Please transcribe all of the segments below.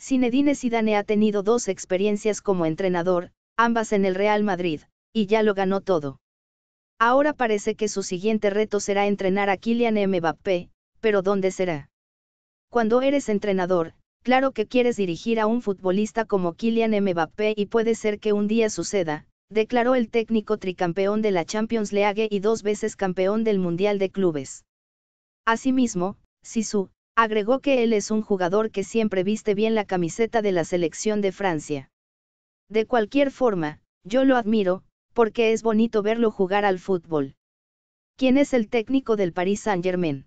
Zinedine Zidane ha tenido dos experiencias como entrenador, ambas en el Real Madrid, y ya lo ganó todo. Ahora parece que su siguiente reto será entrenar a Kylian Mbappé, pero ¿dónde será? Cuando eres entrenador, claro que quieres dirigir a un futbolista como Kylian Mbappé y puede ser que un día suceda, declaró el técnico tricampeón de la Champions League y dos veces campeón del Mundial de Clubes. Asimismo, Sisu, Agregó que él es un jugador que siempre viste bien la camiseta de la selección de Francia. De cualquier forma, yo lo admiro, porque es bonito verlo jugar al fútbol. ¿Quién es el técnico del Paris Saint-Germain?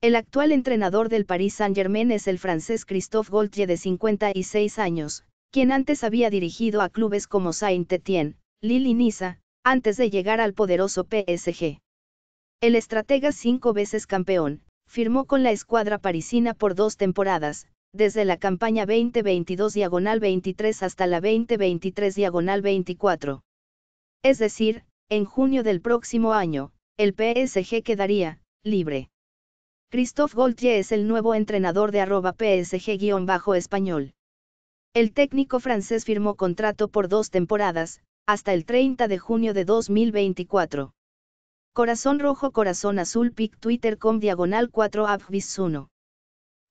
El actual entrenador del Paris Saint-Germain es el francés Christophe Gaultier de 56 años, quien antes había dirigido a clubes como Saint-Étienne, Lille y Niza, antes de llegar al poderoso PSG. El estratega cinco veces campeón, firmó con la escuadra parisina por dos temporadas, desde la campaña 2022 diagonal 23 hasta la 2023 diagonal 24. Es decir, en junio del próximo año, el PSG quedaría libre. Christophe Gaultier es el nuevo entrenador de arroba PSG-español. El técnico francés firmó contrato por dos temporadas, hasta el 30 de junio de 2024. Corazón rojo corazón azul pic Twitter Com diagonal 4 abvis 1.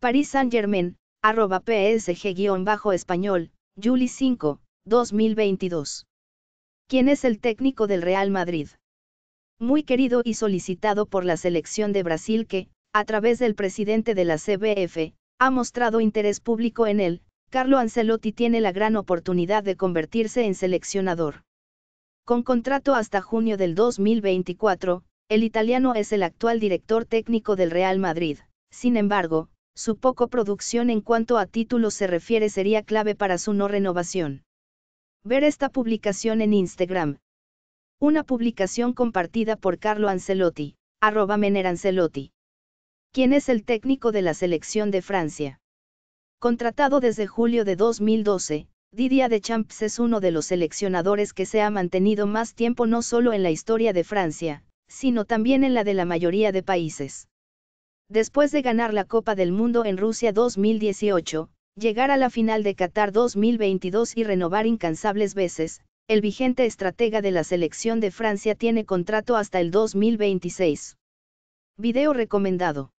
Paris Saint Germain, arroba PSG-español, Juli 5, 2022. ¿Quién es el técnico del Real Madrid? Muy querido y solicitado por la selección de Brasil que, a través del presidente de la CBF, ha mostrado interés público en él, Carlo Ancelotti tiene la gran oportunidad de convertirse en seleccionador. Con contrato hasta junio del 2024, el italiano es el actual director técnico del Real Madrid. Sin embargo, su poco producción en cuanto a títulos se refiere sería clave para su no renovación. Ver esta publicación en Instagram. Una publicación compartida por Carlo Ancelotti, arroba Mener Ancelotti. Quien es el técnico de la selección de Francia. Contratado desde julio de 2012, Didier Deschamps es uno de los seleccionadores que se ha mantenido más tiempo no solo en la historia de Francia, sino también en la de la mayoría de países. Después de ganar la Copa del Mundo en Rusia 2018, llegar a la final de Qatar 2022 y renovar incansables veces, el vigente estratega de la selección de Francia tiene contrato hasta el 2026. Video recomendado.